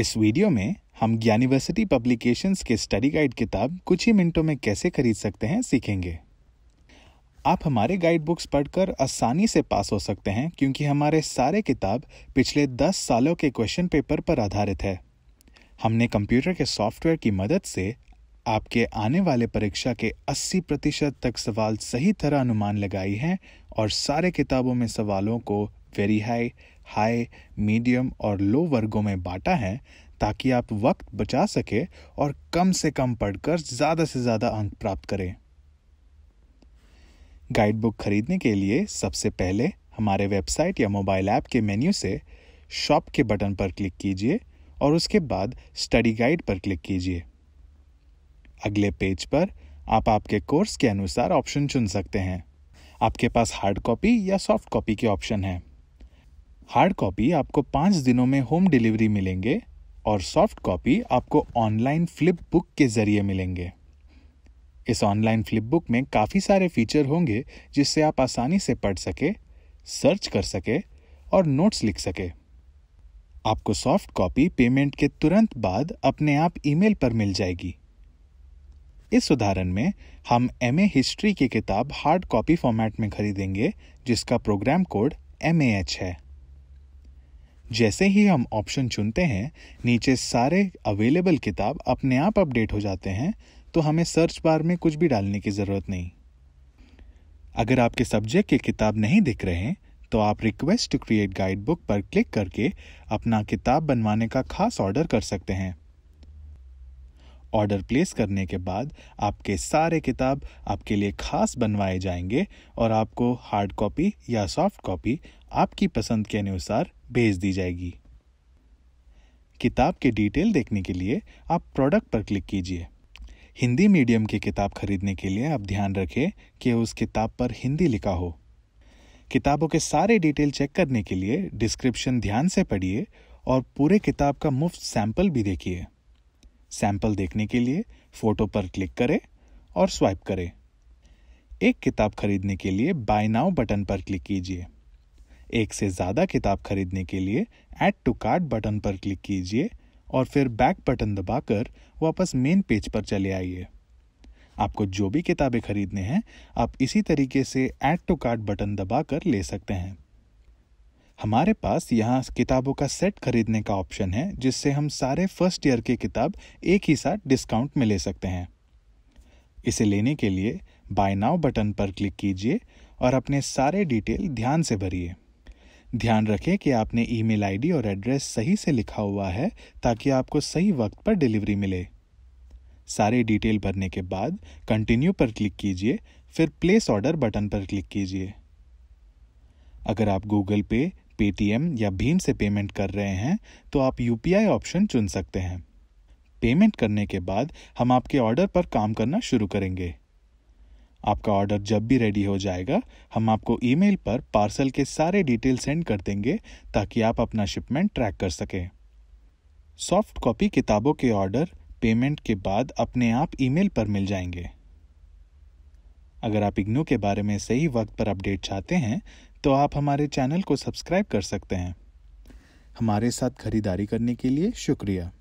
इस वीडियो में हम ज्ञानिवर्सिटी पब्लिकेशंस के स्टडी गाइड किताब कुछ ही मिनटों में कैसे खरीद सकते हैं सीखेंगे आप हमारे गाइड बुक्स पढ़कर आसानी से पास हो सकते हैं क्योंकि हमारे सारे किताब पिछले 10 सालों के क्वेश्चन पेपर पर आधारित है हमने कंप्यूटर के सॉफ्टवेयर की मदद से आपके आने वाले परीक्षा के 80 प्रतिशत तक सवाल सही तरह अनुमान लगाई हैं और सारे किताबों में सवालों को वेरी हाई हाई मीडियम और लो वर्गों में बांटा है ताकि आप वक्त बचा सके और कम से कम पढ़कर ज़्यादा से ज़्यादा अंक प्राप्त करें गाइड बुक खरीदने के लिए सबसे पहले हमारे वेबसाइट या मोबाइल ऐप के मेन्यू से शॉप के बटन पर क्लिक कीजिए और उसके बाद स्टडी गाइड पर क्लिक कीजिए अगले पेज पर आप आपके कोर्स के अनुसार ऑप्शन चुन सकते हैं आपके पास हार्ड कॉपी या सॉफ्ट कॉपी के ऑप्शन हैं हार्ड कॉपी आपको पाँच दिनों में होम डिलीवरी मिलेंगे और सॉफ्ट कॉपी आपको ऑनलाइन फ्लिप बुक के ज़रिए मिलेंगे इस ऑनलाइन फ्लिप बुक में काफ़ी सारे फीचर होंगे जिससे आप आसानी से पढ़ सके सर्च कर सके और नोट्स लिख सके आपको सॉफ्ट कॉपी पेमेंट के तुरंत बाद अपने आप ईमेल पर मिल जाएगी इस उदाहरण में हम एम हिस्ट्री की किताब हार्ड कॉपी फॉर्मेट में खरीदेंगे जिसका प्रोग्राम कोड एम है जैसे ही हम ऑप्शन चुनते हैं नीचे सारे अवेलेबल किताब अपने आप अपडेट हो जाते हैं तो हमें सर्च बार में कुछ भी डालने की ज़रूरत नहीं अगर आपके सब्जेक्ट के किताब नहीं दिख रहे हैं तो आप request to create guide book पर क्लिक करके अपना किताब बनवाने का खास ऑर्डर कर सकते हैं ऑर्डर प्लेस करने के बाद आपके सारे किताब आपके लिए खास बनवाए जाएंगे और आपको हार्ड कॉपी या सॉफ्ट कॉपी आपकी पसंद के अनुसार भेज दी जाएगी किताब के डिटेल देखने के लिए आप प्रोडक्ट पर क्लिक कीजिए हिंदी मीडियम की किताब खरीदने के लिए आप ध्यान रखें कि उस किताब पर हिंदी लिखा हो किताबों के सारे डिटेल चेक करने के लिए डिस्क्रिप्शन ध्यान से पढ़िए और पूरे किताब का मुफ्त सैंपल भी देखिए सैंपल देखने के लिए फ़ोटो पर क्लिक करें और स्वाइप करें एक किताब खरीदने के लिए बाय नाउ बटन पर क्लिक कीजिए एक से ज़्यादा किताब खरीदने के लिए ऐड टू कार्ट बटन पर क्लिक कीजिए और फिर बैक बटन दबाकर वापस मेन पेज पर चले आइए आपको जो भी किताबें खरीदने हैं आप इसी तरीके से ऐड टू कार्ट बटन दबाकर ले सकते हैं हमारे पास यहाँ किताबों का सेट खरीदने का ऑप्शन है जिससे हम सारे फर्स्ट ईयर के किताब एक ही साथ डिस्काउंट में ले सकते हैं इसे लेने के लिए बाय नाउ बटन पर क्लिक कीजिए और अपने सारे डिटेल ध्यान से भरिए ध्यान रखें कि आपने ईमेल आईडी और एड्रेस सही से लिखा हुआ है ताकि आपको सही वक्त पर डिलीवरी मिले सारे डिटेल भरने के बाद कंटिन्यू पर क्लिक कीजिए फिर प्लेस ऑर्डर बटन पर क्लिक कीजिए अगर आप गूगल पे पेटीएम या भीम से पेमेंट कर रहे हैं तो आप यूपीआई ऑप्शन चुन सकते हैं पेमेंट करने के बाद हम आपके ऑर्डर पर काम करना शुरू करेंगे आपका ऑर्डर जब भी रेडी हो जाएगा हम आपको ईमेल पर पार्सल के सारे डिटेल सेंड कर देंगे ताकि आप अपना शिपमेंट ट्रैक कर सकें सॉफ्ट कॉपी किताबों के ऑर्डर पेमेंट के बाद अपने आप ईमेल पर मिल जाएंगे अगर आप इग्नू के बारे में सही वक्त पर अपडेट चाहते हैं तो आप हमारे चैनल को सब्सक्राइब कर सकते हैं हमारे साथ खरीदारी करने के लिए शुक्रिया